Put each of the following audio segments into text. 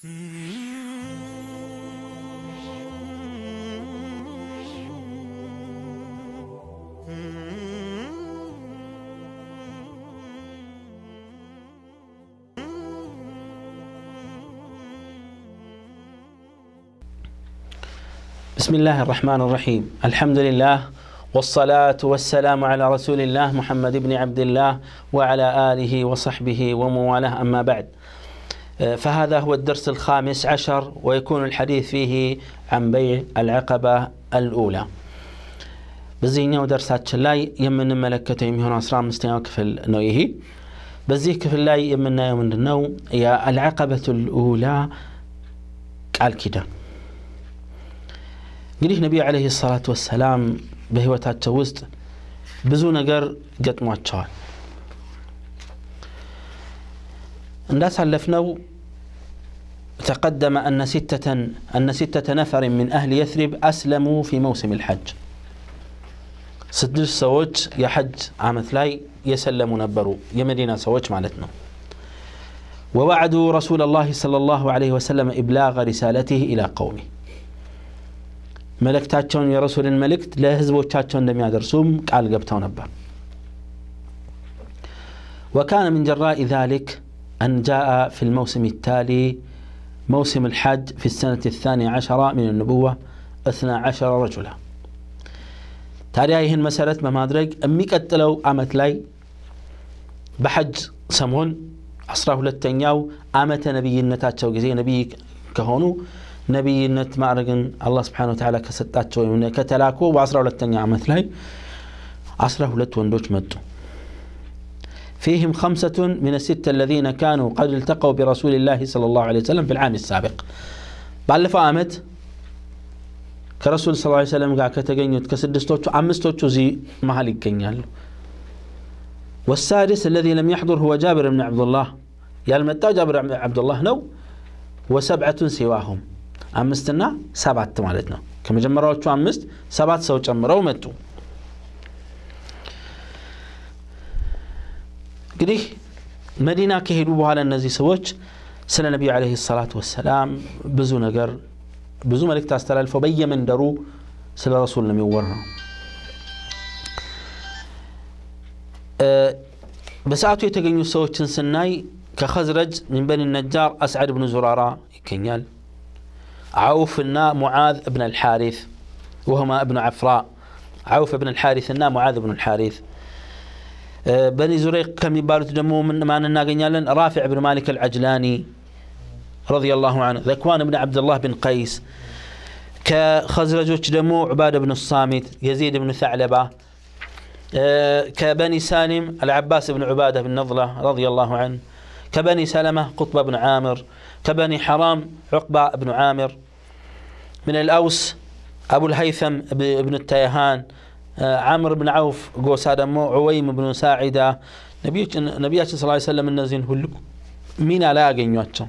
بسم الله الرحمن الرحيم الحمد لله والصلاة والسلام على رسول الله محمد بن عبد الله وعلى آله وصحبه وموالاه أما بعد آه، فهذا هو الدرس الخامس عشر ويكون الحديث فيه عن بيع العقبة الأولى بزينا ودرسات شلاي يمن ملكتين هنا أسرع مستنى وكفل نويه بزي كفل لاي يمن يمن يا العقبة الأولى قال كده قريه نبي عليه الصلاة والسلام بهوتات توزت بزونا قر قد موات شوال الناس علفناو تقدم أن ستة أن ستة نفر من أهل يثرب أسلموا في موسم الحج سدس سوج يا حج عمثلاي يسلم نبرو يا مدينة سوج معلتنا ووعدوا رسول الله صلى الله عليه وسلم إبلاغ رسالته إلى قومه ملك تاتشون يا رسول الملك لا هزب تاتشون لم يدرسوم قال قبتون نبر وكان من جراء ذلك أن جاء في الموسم التالي موسم الحج في السنة الثانية عشرة من النبوة أثنى عشر رجلا تاري هاي هن مسألة ما مادرق أمي قتلوا آمت لي بحج سمون أصره للتنياو آمت نبي النتات شوكزي نبي كهونو نبي النت معرقن الله سبحانه وتعالى كستات شوكزي يعني كتلاكو وأصره للتنياو آمت لي أصره للتوندوش مدو فيهم خمسة من الستة الذين كانوا قد التقوا برسول الله صلى الله عليه وسلم في العام السابق بعد فأمت كرسول صلى الله عليه وسلم قال كتجنيت كسدستوتش عمستوتش زي مهلك كنيال والسادس الذي لم يحضر هو جابر بن عبد الله يا المتا جابر بن عبد الله نو وسبعة سواهم عمستنا سبعة مالتنا كما جمروا تشو عمست سبعة سوتش مروا قديه مدينة كهلوبها للنزي سويت سنة النبي عليه الصلاة والسلام بزو نقر بزو ملك تاستلال فبي من درو سل رسول لم يورنا أه بس آتو يتقنيو سويت سناي كخزرج من بني النجار أسعد بن زرارة كنيال عوف النا معاذ بن الحارث وهما ابن عفراء عوف بن الحارث النا معاذ بن الحارث بني زريق كم يبارد دمو من ما نناقين يالن رافع بن مالك العجلاني رضي الله عنه ذكوان بن عبد الله بن قيس كخزرج دمو عبادة بن الصامت يزيد بن ثعلبة آه، كبني سالم العباس بن عبادة بن نظلة رضي الله عنه كبني سلمة قطبة بن عامر كبني حرام عقبة بن عامر من الأوس أبو الهيثم بن التيهان آه، عامر بن عوف قوس هذا عويم بن ساعدة نبي نبي صلى الله عليه وسلم النزين هو مين على جنوته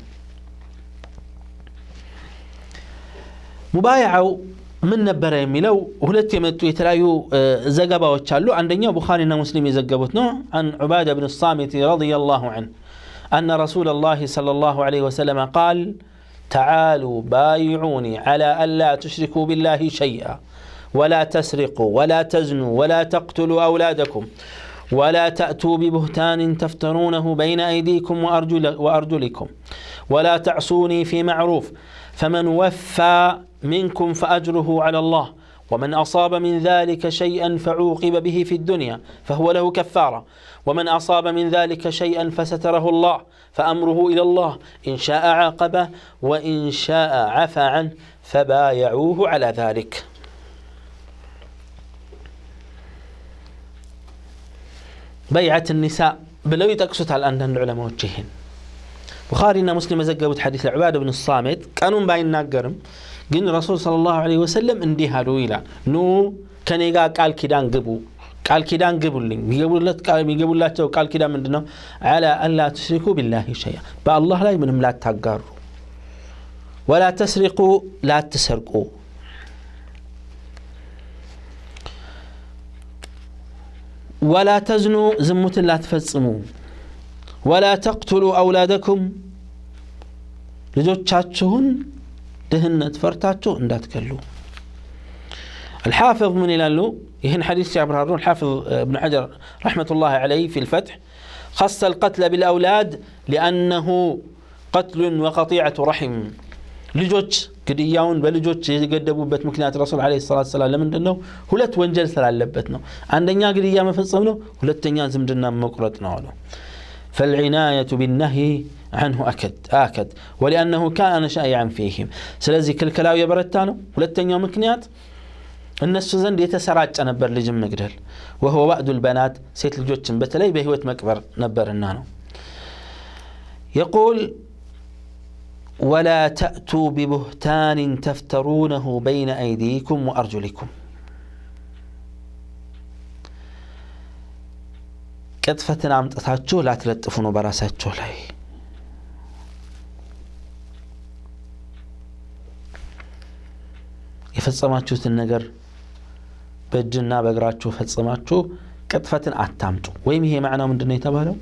مبايعة من نبرة ملو هلت يمتوا يتلايو آه، زجبة وتشالو عندنا بخاري إن مسلم يزجبوت نوع عن عبادة بن الصامت رضي الله عنه أن رسول الله صلى الله عليه وسلم قال تعالوا بايعوني على ألا تشركوا بالله شيئا ولا تسرقوا ولا تزنوا ولا تقتلوا أولادكم ولا تأتوا ببهتان تفترونه بين أيديكم وأرجل وأرجلكم ولا تعصوني في معروف فمن وفى منكم فأجره على الله ومن أصاب من ذلك شيئا فعوقب به في الدنيا فهو له كفارة ومن أصاب من ذلك شيئا فستره الله فأمره إلى الله إن شاء عاقبه وإن شاء عفى عنه فبايعوه على ذلك بيعة النساء بلوي تقصد على أنهن العلماء وجهن بخاري إن مسلم زقبت حديث العبادة بن الصامت كانوا باين ناقرم قلن رسول صلى الله عليه وسلم انديها رويلا نو كان يقال قال كيدان قبو قال كيدان قبو لين يقول لك يقول لك قال كدان من دنو على أن لا تشركوا بالله شيئا بأ الله لا يمنهم لا تقاروا ولا تسرقوا لا تسرقوا ولا تزنوا زموت لا تفصموا ولا تقتلوا أولادكم ልጆቻችሁን ድህነት ፈርታችሁ እንዳትገሉ الحافظ من يلالو يهن حديث هارون الحافظ آه، ابن حجر رحمة الله عليه في الفتح خص القتل بالأولاد لأنه قتل وقطيعة رحم لجوج قد ياون بلجوج يقدبوا بيت مكنيات رسول عليه الصلاة والسلام لمن دنو هلت وانجل سلال لبتنو عندنا قد يام في فنصمنو هلت تنيان زمجنا مقرتنا ولو فالعناية بالنهي عنه أكد أكد ولأنه كان شائعا فيهم سلزي كل كلاو يبرتانو هلت تنيان مكنيات الناس ديتا سراج أنا برلج مقرل وهو وعد البنات سيت لجوج بتلي بهوت مكبر نبر النانو يقول ولا تأتوا ببهتان تفترونه بين أيديكم وأرجلكم قد فتن عم لا تلطفون براساتشو لي يفصماتشو تنقر بجنا بقراتشو فصماتشو قد فتن عتامتو ويمي هي معنى من دنيا تبالو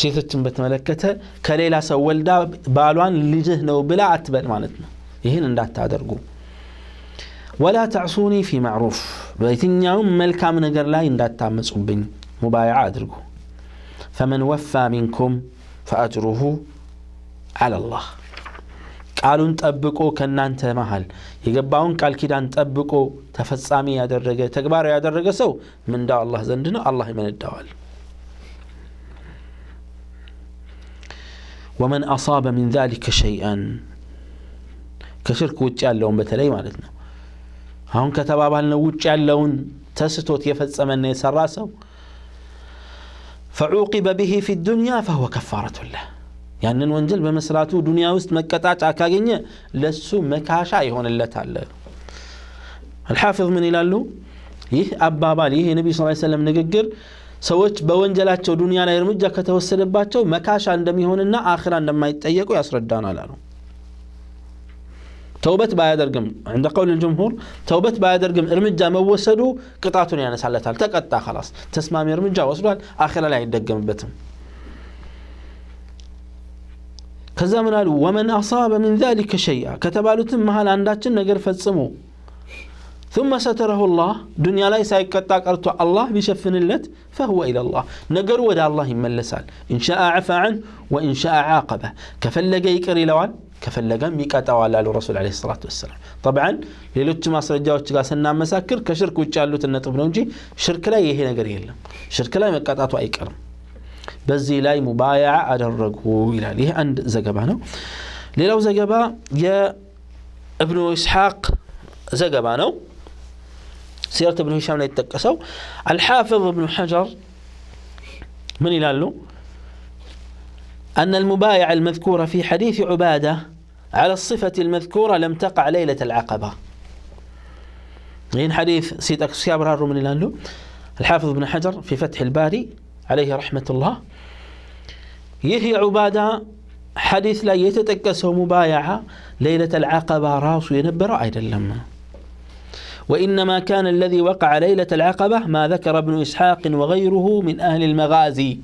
ሴቶችን በተመለከተ ከሌላ ሰው ወልዳ ባሏን ልጅህ ነው ብላ አትበል ማለት ነው። ይህን እንዳታደርጉ። ወላ ተዕሱኒ ፊ ማዕሩፍ፣ በየትኛውም መልካም ነገር ላይ እንዳታመፁብኝ ሙባይዓ አድርጉ። ፈመን ወፋ ሚንኩም ፈአጅሩሁ አለላህ። ቃሉን ጠብቆ ከእናንተ መሃል የገባውን ቃል ኪዳን ጠብቆ ተፈጻሚ ያደረገ ተግባር ያደረገ ሰው ምንዳው አላህ ዘንድ ነው፣ አላህ ይመነዳዋል። ومن أصاب من ذلك شيئا كشرك وجع اللون بتلاي مالتنا هون كتب أبهالنا وجع اللون تسطوت يفتس من راسه فعوقب به في الدنيا فهو كفارة له يعني ننجل بمسراته دنيا وست مكتات عكاقين لسو مكاشا يهون اللتالي الحافظ من إلاله يه أبابالي ليه نبي صلى الله عليه وسلم نقر ሰዎች በወንጀላቸው ዱንያ ላይ እርምጃ ከተወሰደባቸው መካሻ እንደሚሆንና አኽራ እንደማይጠየቁ ያስረዳናል አሉ። ተውበት ባያደርግም እንደ ቀውል ጅምሁር ተውበት ባያደርግም እርምጃ መወሰዱ ቅጣቱን ያነሳለታል። ተቀጣ ላስ ተስማሚ እርምጃ ወስዷል። አኺራ ላይ አይደገምበትም። ከዛ ምናሉ ወመን አሳበ ምን ዛሊከ ሸይአ ከተባሉትም መሀል አንዳችን ነገር ፈጽሙ ثم ستره الله دنيا ليس يسايك قطع الله بشفن اللت فهو إلى الله نقر ودا الله إما اللسال إن شاء عفا عنه وإن شاء عاقبه كفلق يكر لوان كفلق ميك أتوالى الرسول عليه الصلاة والسلام طبعا للتش ما سرجا وتشقا سنا مساكر كشرك وتشالو تنطب بنوجي شرك لا يهي نقر شرك لا يمك أتوى أي كرم بزي لاي مبايع أدرقه إلى ليه عند زقبانا ليلو زقبا يا ابن إسحاق زقبانو سيرة ابن هشام لا يتكسوا الحافظ ابن حجر من له أن المبايعة المذكورة في حديث عبادة على الصفة المذكورة لم تقع ليلة العقبة من حديث سيد أكسياب رارو من له الحافظ ابن حجر في فتح الباري عليه رحمة الله يهي عبادة حديث لا يتتكسه مبايعة ليلة العقبة راسو ينبر أيضا لما وإنما كان الذي وقع ليلة العقبة ما ذكر ابن إسحاق وغيره من أهل المغازي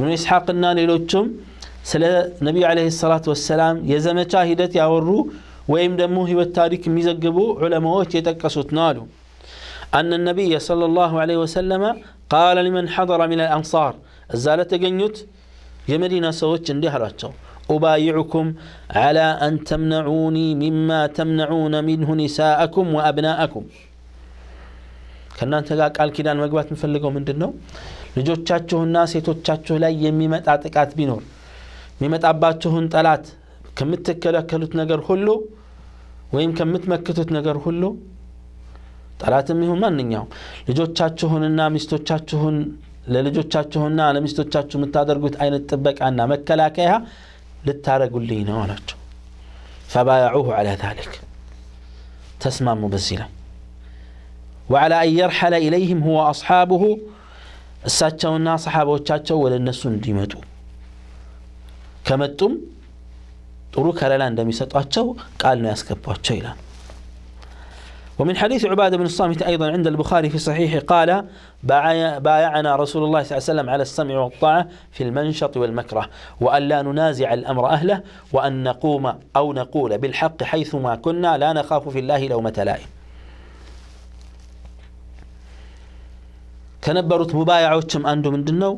ابن إسحاق النان لتم سل النبي عليه الصلاة والسلام يزم شاهدة يورو ويم دموه والتارك ميزقبو علموه يتقصوا تنالو أن النبي صلى الله عليه وسلم قال لمن حضر من الأنصار الزالة قنيت يمرينا سوت جندي هراتشو أبايعكم على أن تمنعوني مما تمنعون منه نساءكم وأبناءكم ከእናንተ ጋር ቃል ኪዳን መግባት የምፈልገው ምንድን ነው? ልጆቻችሁና ሴቶቻችሁ ላይ የሚመጣ ጥቃት ቢኖር የሚመጣባችሁን ጠላት ከምትከለከሉት ነገር ሁሉ ወይም ከምትመክቱት ነገር ሁሉ ጠላትም ይሁን ማንኛውም ልጆቻችሁንና ሚስቶቻችሁን ለልጆቻችሁና ለሚስቶቻችሁ የምታደርጉት አይነት ጥበቃና መከላከያ ልታረጉልኝ ናቸው ፈባያዑሁ ዐላ ዛሊክ ተስማሙ በዚህ ላይ ወዓላ አን የርሐለ ኢለይህም ሁወ አስሓቡሁ እሳቸውና ሰሓቦቻቸው ወደ እነሱ እንዲመጡ ከመጡም ጥሩ ከለላ እንደሚሰጧቸው ቃል ነው ያስገቧቸው ይላል ومن حديث عبادة بن الصامت أيضا عند البخاري في صحيحه قال بايعنا رسول الله صلى الله عليه وسلم على السمع والطاعة في المنشط والمكره وأن لا ننازع الأمر أهله وأن نقوم أو نقول بالحق حيثما كنا لا نخاف في الله لومة لائم تنبرت ሙባያዎችም وشم أندو من دنو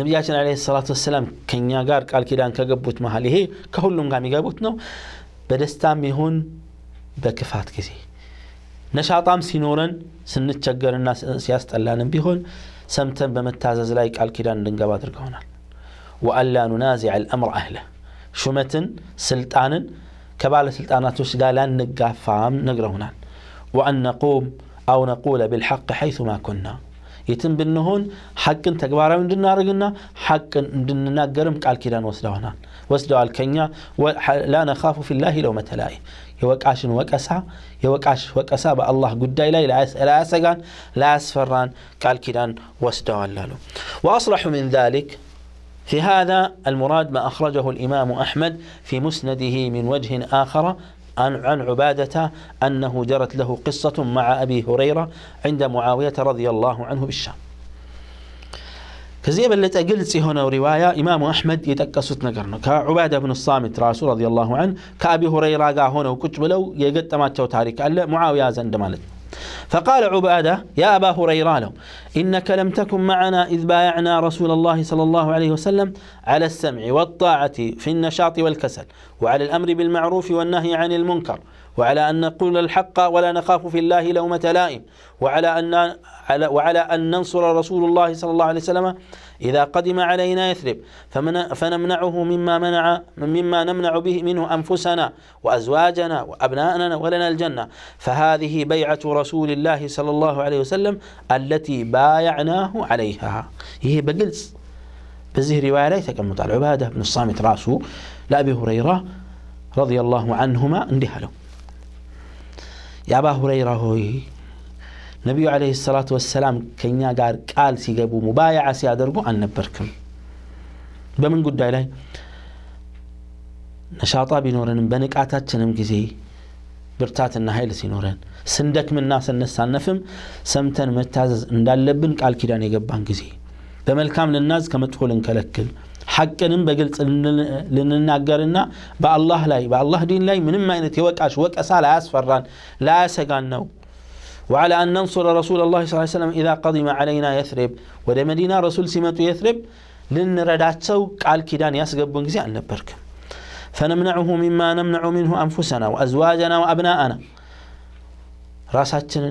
نبياتنا عليه الصلاة والسلام كن يقار قال ከገቡት كقبوت مهاليه ከሁሉም قام يقبوتنو بدستان በደስታም بكفات በክፋት نشاطام سينورن سنتشجر الناس سياسة اللان بيهون سمتن بمتازز لايك الكيران دنقبات ركونا وألا ننازع الأمر أهله شمتن سلطان كبال سلطانات وشقالان نقافام نقرهنا وأن نقوم أو نقول بالحق حيثما كنا يتم بنهون حقن تكبارا من دنا رجنا حقن دنا جرم قال كيران وسلوهنا وسلوا الكنيا لا نخاف في الله لو متلاي يوقعشن وقسا يوقعش وقسا بالله قداي لا لا يسقان لا يسفران قال كيران وسدوا الله واصلح من ذلك في هذا المراد ما أخرجه الإمام أحمد في مسنده من وجه آخر عن عن عبادة أنه جرت له قصة مع أبي هريرة عند معاوية رضي الله عنه بالشام كزيب اللي تقلت هنا رواية إمام أحمد يتكسوت نقرنا كعبادة بن الصامت راسو رضي الله عنه كأبي هريرة قا هنا وكتب له يقدم تماتشو تاريك معاوية زند مالت فقال عبادة يا أبا هريرة له إنك لم تكن معنا إذ بايعنا رسول الله صلى الله عليه وسلم على السمع والطاعة في النشاط والكسل وعلى الأمر بالمعروف والنهي عن المنكر وعلى أن نقول الحق ولا نخاف في الله لومة لائم وعلى أن وعلى أن ننصر رسول الله صلى الله عليه وسلم إذا قدم علينا يثرب فنمنعه مما منع مما نمنع به منه أنفسنا وأزواجنا وأبناءنا ولنا الجنة فهذه بيعة رسول الله صلى الله عليه وسلم التي بايعناه عليها هي بقلس بزه رواية كما عبادة بن الصامت راسه لأبي هريرة رضي الله عنهما اندهله የአባ ሁረይራ ሆይ ነቢዩ ዓለይሂ ሰላቱ ወሰላም ከእኛ ጋር ቃል ሲገቡ ሙባያዓ ሲያደርጉ አልነበርክም። በምን ጉዳይ ላይ? ነሻጣ ቢኖረንም በንቃታችንም ጊዜ ብርታትና ኃይል ሲኖረን ስንደክምና ስንሳነፍም ሰምተን መታዘዝ እንዳለብን ቃል ኪዳን የገባን ጊዜ بملكام للناس كما تقول إن كلكل حقا بقلت لن لننا با الله لاي با الله دين لاي من ما ينتي وكاش وكاسا لا اسفران لا سقانو وعلى ان ننصر رسول الله صلى الله عليه وسلم اذا قدم علينا يثرب ودى مدينه رسول سمته يثرب لن رداتو قال كيدان يسقبون زي ان نبرك فنمنعه مما نمنع منه انفسنا وازواجنا وابناءنا راساتشن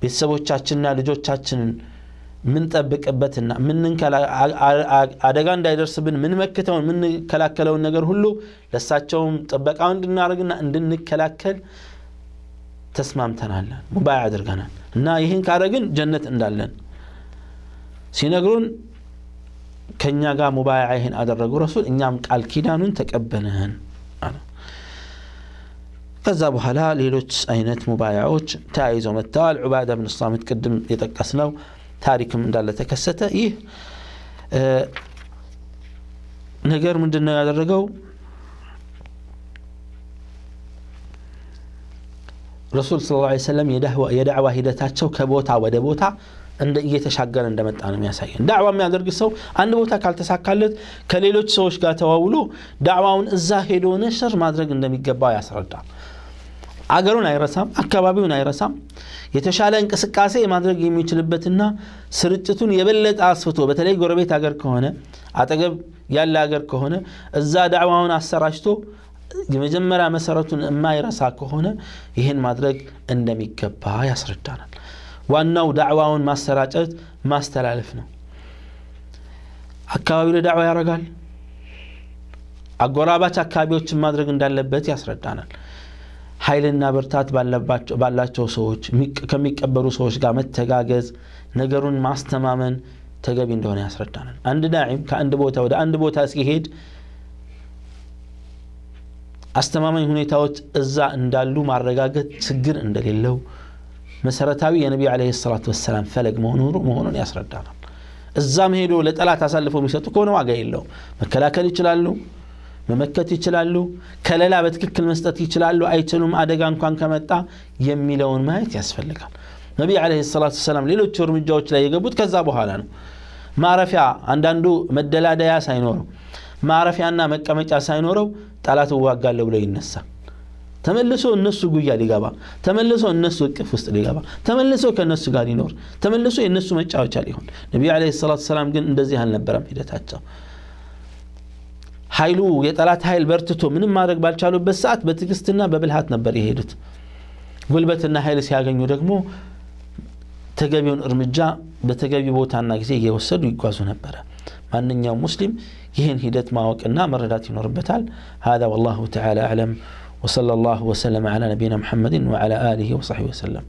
بسبوتشاتشن لجوتشاتشن ምንጠብቅበትና አደጋ እንዳይደርስብን ምንመክተውን ምንከላከለውን ነገር ሁሉ ለእሳቸውም ጥበቃው እንድናደርግና እንድንከላከል ተስማምተናለን ሙባይ አድርገናል እና ይህን ካረግን ጀነት እንዳለን ሲነግሩን ከእኛ ጋር ሙባያ ይህን አደረጉ ረሱል እኛም ቃል ኪዳኑን ተቀበልን ከዛ በኋላ ሌሎች አይነት ሙባያዎች ተያይዘው መጥተዋል ዑባዳ ብን ሳሚት ቅድም የጠቀስ ነው ታሪክም እንዳለ ተከሰተ። ይህ ነገር ምንድን ነው ያደረገው? ረሱል ስለ ላ ሰለም የዳዕዋ ሂደታቸው ከቦታ ወደ ቦታ እየተሻገረ እንደመጣ ነው የሚያሳየን። ዳዕዋ የሚያደርግ ሰው አንድ ቦታ ካልተሳካለት ከሌሎች ሰዎች ጋር ተዋውሎ ዳዕዋውን እዛ ሄዶ ነሽር ማድረግ እንደሚገባ ያስረዳል። አገሩን አይረሳም፣ አካባቢውን አይረሳም። የተሻለ እንቅስቃሴ ማድረግ የሚችልበትና ስርጭቱን የበለጠ አስፍቶ በተለይ ጎረቤት አገር ከሆነ አጠገብ ያለ አገር ከሆነ እዛ ዳዕዋውን አሰራጭቶ የመጀመሪያ መሰረቱን የማይረሳ ከሆነ ይህን ማድረግ እንደሚገባ ያስረዳናል። ዋናው ዳዕዋውን ማሰራጨት ማስተላለፍ ነው። አካባቢው ለዳዕዋ ያረጋል። አጎራባች አካባቢዎችን ማድረግ እንዳለበት ያስረዳናል። ኃይልና ብርታት ባላቸው ሰዎች ከሚቀበሉ ሰዎች ጋር መተጋገዝ፣ ነገሩን ማስተማመን ተገቢ እንደሆነ ያስረዳናል። አንድ ዳዒም ከአንድ ቦታ ወደ አንድ ቦታ ሲሄድ አስተማማኝ ሁኔታዎች እዛ እንዳሉ ማረጋገጥ ችግር እንደሌለው መሰረታዊ የነቢ ዓለይሂ ሰላት ወሰላም ፈለግ መሆኑን ያስረዳናል። እዛም ሄዶ ለጠላት አሳልፈው የሚሰጡ ከሆነ ዋጋ የለውም። መከላከል ይችላሉ። መመከት ይችላሉ፣ ከለላ በትክክል መስጠት ይችላሉ፣ አይችሉም፣ አደጋ እንኳን ከመጣ የሚለውን ማየት ያስፈልጋል። ነቢ ለ ሰላቱ ሰላም ሌሎቹ እርምጃዎች ላይ የገቡት ከዛ በኋላ ነው። ማረፊያ አንዳንዱ መደላደያ ሳይኖረው ማረፊያና መቀመጫ ሳይኖረው ጠላት እዋጋለሁ ብሎ ይነሳል። ተመልሶ እነሱ ጉያ ሊገባ ተመልሶ እነሱ እቅፍ ውስጥ ሊገባ ተመልሶ ከእነሱ ጋር ሊኖር ተመልሶ የእነሱ መጫወቻ ሊሆን ነቢ ለ ሰላቱ ሰላም ግን እንደዚህ አልነበረም ሂደታቸው። هايلو يتلات هاي البرتتو من مارك بالشالو بس ساعات بتجستنا هات نبري هيدت قلبت إن هاي السياق يرجمو تجابيون إرمجا بتجابي بوت عن نجزي يوصل ويقازون برا ما إن يوم مسلم يهن هيدت ماوك النام الردات ينربتال هذا والله تعالى أعلم وصلى الله وسلم على نبينا محمد وعلى آله وصحبه وسلم